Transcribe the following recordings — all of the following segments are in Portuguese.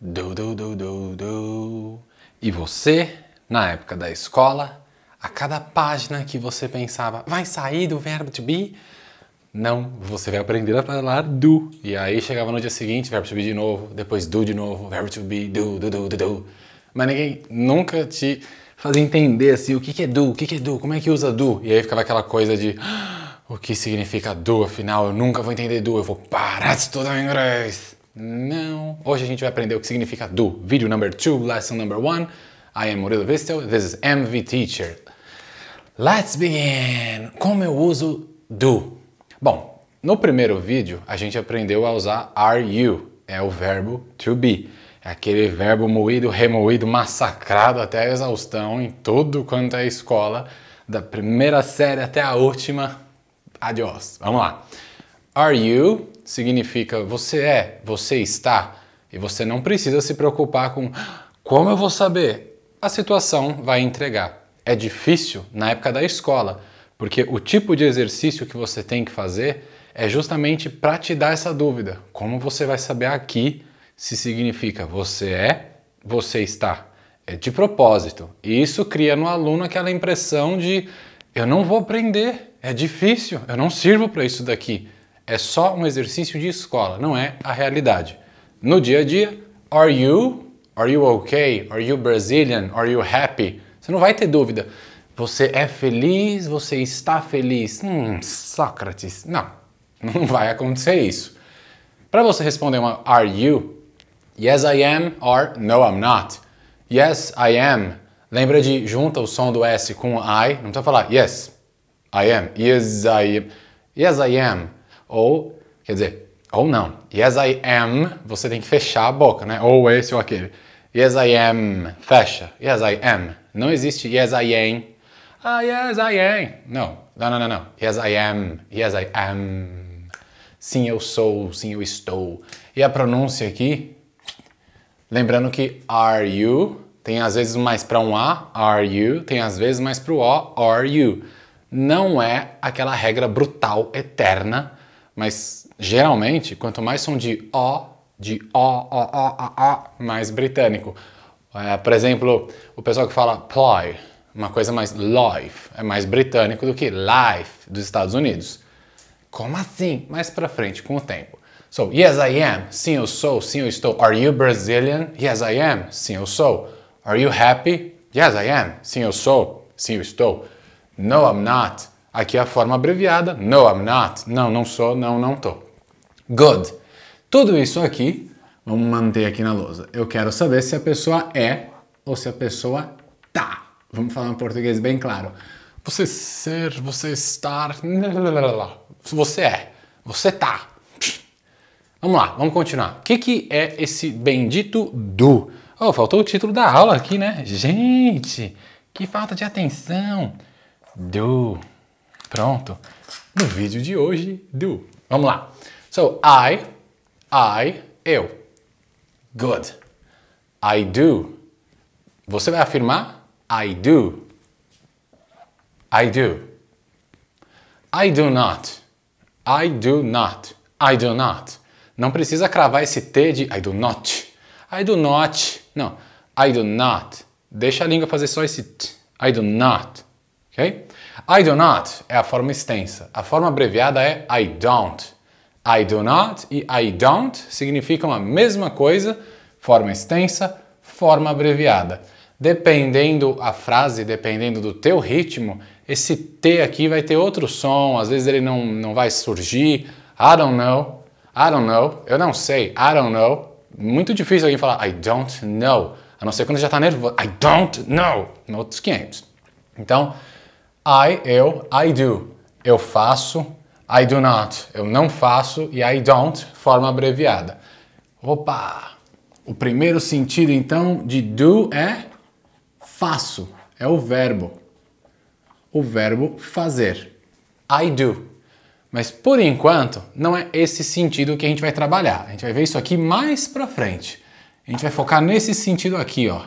do, do, do, do, do. E você, na época da escola, a cada página que você pensava, vai sair do verbo to be? Não, você vai aprender a falar do. E aí chegava no dia seguinte, verbo to be de novo, depois do de novo, verbo to be, do, do, do, do, do. Mas ninguém nunca te fazia entender assim, o que, que é do, o que, que é do, como é que usa do. E aí ficava aquela coisa de, ah, o que significa do, afinal, eu nunca vou entender do, eu vou parar de estudar inglês. Não. Hoje a gente vai aprender o que significa do. Video number two, lesson number one. I am Murilo Vistel, this is MV Teacher. Let's begin! Como eu uso do? Bom, no primeiro vídeo a gente aprendeu a usar are you, é o verbo to be. É aquele verbo moído, remoído, massacrado até a exaustão em tudo quanto é escola, da primeira série até a última. Adiós. Vamos lá. Are you significa você é, você está. E você não precisa se preocupar com como eu vou saber. A situação vai entregar. É difícil na época da escola, porque o tipo de exercício que você tem que fazer é justamente para te dar essa dúvida. Como você vai saber aqui se significa você é, você está? É de propósito. E isso cria no aluno aquela impressão de eu não vou aprender, é difícil, eu não sirvo para isso daqui. É só um exercício de escola, não é a realidade. No dia a dia, are you? Are you okay? Are you Brazilian? Are you happy? Você não vai ter dúvida. Você é feliz? Você está feliz? Hum, Sócrates. Não, não vai acontecer isso. Para você responder uma are you? Yes I am or no I'm not. Yes I am. Lembra de junta o som do S com I? Não precisa falar yes I am. Yes I am. Yes I am. Ou, quer dizer, ou não. Yes, I am, você tem que fechar a boca, né? Ou esse ou aquele. Yes, I am, fecha. Yes, I am. Não existe yes, I am. Ah, yes, I am. Não, não, não, não. não. Yes, I am. Yes, I am. Sim, eu sou. Sim, eu estou. E a pronúncia aqui, lembrando que are you tem às vezes mais para um A, are you, tem às vezes mais para o O, are you. Não é aquela regra brutal, eterna, mas geralmente, quanto mais som de O, de O, O, O, ó, ó, mais britânico. É, por exemplo, o pessoal que fala ploy, uma coisa mais life, é mais britânico do que life dos Estados Unidos. Como assim? Mais pra frente, com o tempo. So, yes I am. Sim, eu sou. Sim, eu estou. Are you Brazilian? Yes I am. Sim, eu sou. Are you happy? Yes I am. Sim, eu sou. Sim, eu estou. No, I'm not. Aqui é a forma abreviada. No, I'm not. Não, não sou. Não, não tô. Good. Tudo isso aqui, vamos manter aqui na lousa. Eu quero saber se a pessoa é ou se a pessoa tá. Vamos falar em português bem claro. Você ser, você estar. Se você é, você tá. Vamos lá, vamos continuar. O que, que é esse bendito do? Oh, faltou o título da aula aqui, né? Gente, que falta de atenção. Do. Pronto. No vídeo de hoje do. Vamos lá. So I, I, eu. Good. I do. Você vai afirmar I do. I do. I do not. I do not. I do not. Não precisa cravar esse T de I do not. I do not. Não. I do not. Deixa a língua fazer só esse T. I do not. Ok? I do not é a forma extensa. A forma abreviada é I don't. I do not e I don't significam a mesma coisa, forma extensa, forma abreviada. Dependendo a frase, dependendo do teu ritmo, esse T aqui vai ter outro som, às vezes ele não, não vai surgir. I don't know, I don't know, eu não sei, I don't know. Muito difícil alguém falar I don't know, a não ser quando já está nervoso. I don't know, outros 500. Então, I, eu, I do. Eu faço, I do not. Eu não faço e I don't, forma abreviada. Opa! O primeiro sentido então de do é faço, é o verbo. O verbo fazer. I do. Mas por enquanto, não é esse sentido que a gente vai trabalhar. A gente vai ver isso aqui mais pra frente. A gente vai focar nesse sentido aqui, ó.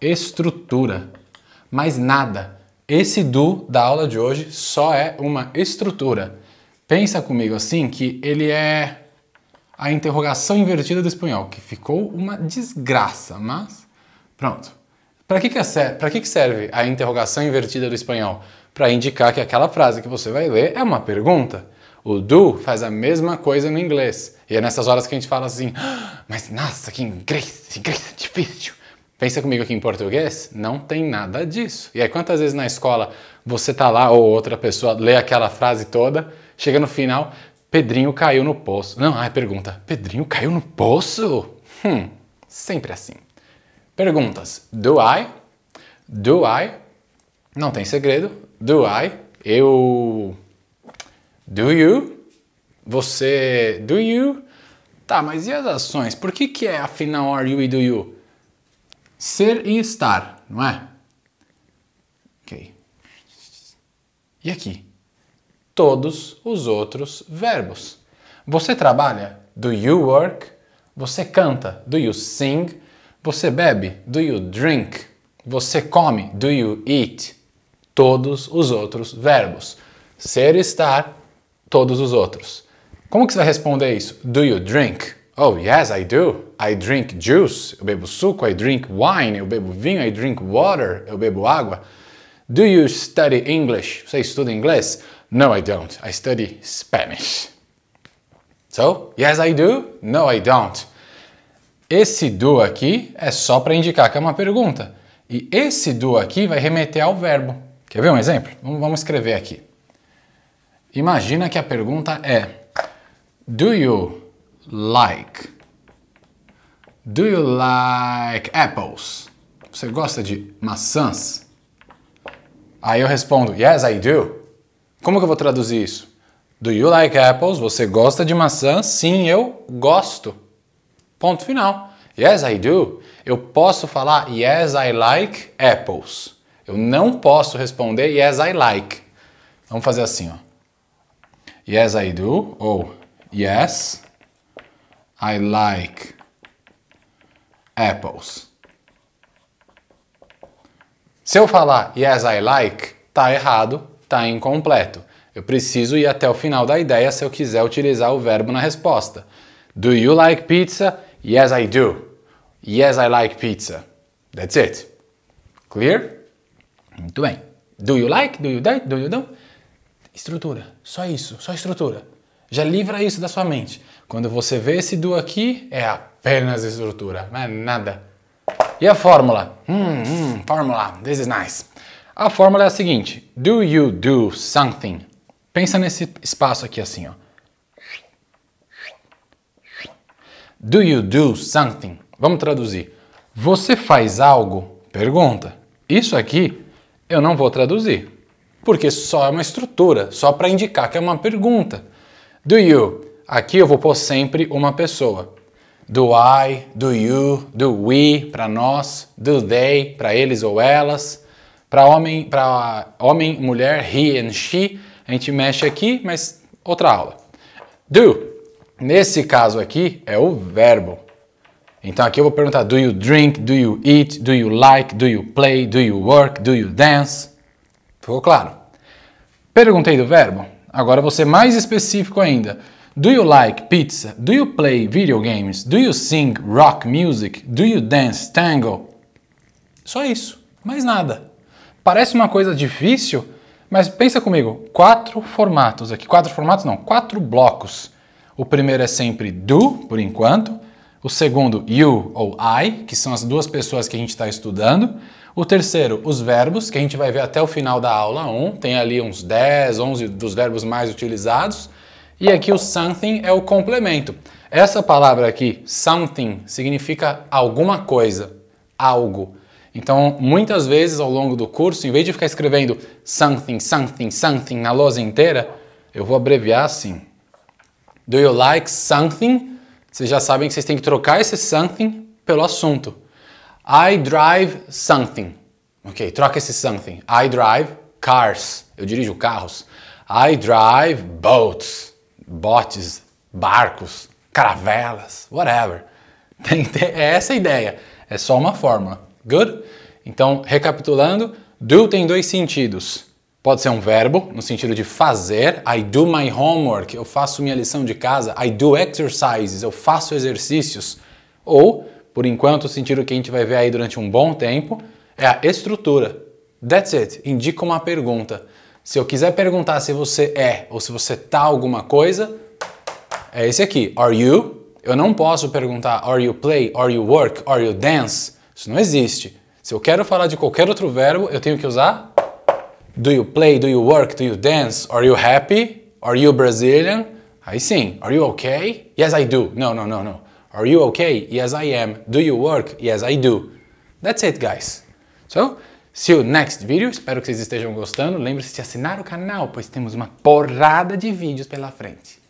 Estrutura mais nada. Esse do da aula de hoje só é uma estrutura. Pensa comigo assim que ele é a interrogação invertida do espanhol, que ficou uma desgraça, mas pronto. Para é que, que, serve a interrogação invertida do espanhol? Para indicar que aquela frase que você vai ler é uma pergunta. O do faz a mesma coisa no inglês. E é nessas horas que a gente fala assim, ah, mas nossa, que inglês, inglês é difícil. Pensa comigo aqui em português, não tem nada disso. E aí quantas vezes na escola você tá lá ou outra pessoa lê aquela frase toda, chega no final, Pedrinho caiu no poço. Não, ai pergunta, Pedrinho caiu no poço? Hum, sempre assim. Perguntas, do I? Do I? Não tem segredo. Do I? Eu... Do you? Você... Do you? Tá, mas e as ações? Por que que é afinal are you e do you? ser e estar, não é? Ok. E aqui? Todos os outros verbos. Você trabalha? Do you work? Você canta? Do you sing? Você bebe? Do you drink? Você come? Do you eat? Todos os outros verbos. Ser e estar, todos os outros. Como que você vai responder isso? Do you drink? Oh, yes, I do. I drink juice. Eu bebo suco. I drink wine. Eu bebo vinho. I drink water. Eu bebo água. Do you study English? Você estuda inglês? No, I don't. I study Spanish. So, yes, I do. No, I don't. Esse do aqui é só para indicar que é uma pergunta. E esse do aqui vai remeter ao verbo. Quer ver um exemplo? Vamos escrever aqui. Imagina que a pergunta é: Do you like? Do you like apples? Você gosta de maçãs? Aí eu respondo, yes, I do. Como que eu vou traduzir isso? Do you like apples? Você gosta de maçãs? Sim, eu gosto. Ponto final. Yes, I do. Eu posso falar yes, I like apples. Eu não posso responder yes, I like. Vamos fazer assim, ó. Yes, I do ou yes, I like apples. Se eu falar yes, I like, tá errado, tá incompleto. Eu preciso ir até o final da ideia se eu quiser utilizar o verbo na resposta. Do you like pizza? Yes, I do. Yes, I like pizza. That's it. Clear? Muito bem. Do you like? Do you like? Do you don't? Estrutura. Só isso. Só estrutura. Já livra isso da sua mente. Quando você vê esse do aqui, é apenas estrutura, não é nada. E a fórmula? Hum, hum, fórmula, this is nice. A fórmula é a seguinte: do you do something? Pensa nesse espaço aqui assim, ó. Do you do something? Vamos traduzir. Você faz algo? Pergunta. Isso aqui eu não vou traduzir, porque só é uma estrutura, só para indicar que é uma pergunta. Do you. Aqui eu vou pôr sempre uma pessoa. Do I, do you, do we para nós, do they para eles ou elas. Para homem, para homem, mulher, he and she, a gente mexe aqui, mas outra aula. Do. Nesse caso aqui é o verbo. Então aqui eu vou perguntar: do you drink, do you eat, do you like, do you play, do you work, do you dance? Ficou claro? Perguntei do verbo? Agora você mais específico ainda. Do you like pizza? Do you play video games? Do you sing rock music? Do you dance tango? Só isso, mais nada. Parece uma coisa difícil, mas pensa comigo, quatro formatos aqui, quatro formatos não, quatro blocos. O primeiro é sempre do, por enquanto, o segundo, you ou I, que são as duas pessoas que a gente está estudando. O terceiro, os verbos, que a gente vai ver até o final da aula 1. Tem ali uns 10, 11 dos verbos mais utilizados. E aqui o something é o complemento. Essa palavra aqui, something, significa alguma coisa, algo. Então, muitas vezes ao longo do curso, em vez de ficar escrevendo something, something, something na lousa inteira, eu vou abreviar assim. Do you like something? vocês já sabem que vocês têm que trocar esse something pelo assunto. I drive something. Ok, troca esse something. I drive cars. Eu dirijo carros. I drive boats. Botes, barcos, caravelas, whatever. Tem, é essa a ideia. É só uma fórmula. Good? Então, recapitulando, do tem dois sentidos Pode ser um verbo, no sentido de fazer. I do my homework, eu faço minha lição de casa. I do exercises, eu faço exercícios. Ou, por enquanto, o sentido que a gente vai ver aí durante um bom tempo é a estrutura. That's it, indica uma pergunta. Se eu quiser perguntar se você é ou se você tá alguma coisa, é esse aqui. Are you? Eu não posso perguntar are you play, are you work, are you dance. Isso não existe. Se eu quero falar de qualquer outro verbo, eu tenho que usar do you play? Do you work? Do you dance? Are you happy? Are you Brazilian? Aí sim. Are you okay? Yes, I do. No, no, no, no. Are you okay? Yes, I am. Do you work? Yes, I do. That's it, guys. So, see you next video. Espero que vocês estejam gostando. Lembre-se de assinar o canal, pois temos uma porrada de vídeos pela frente.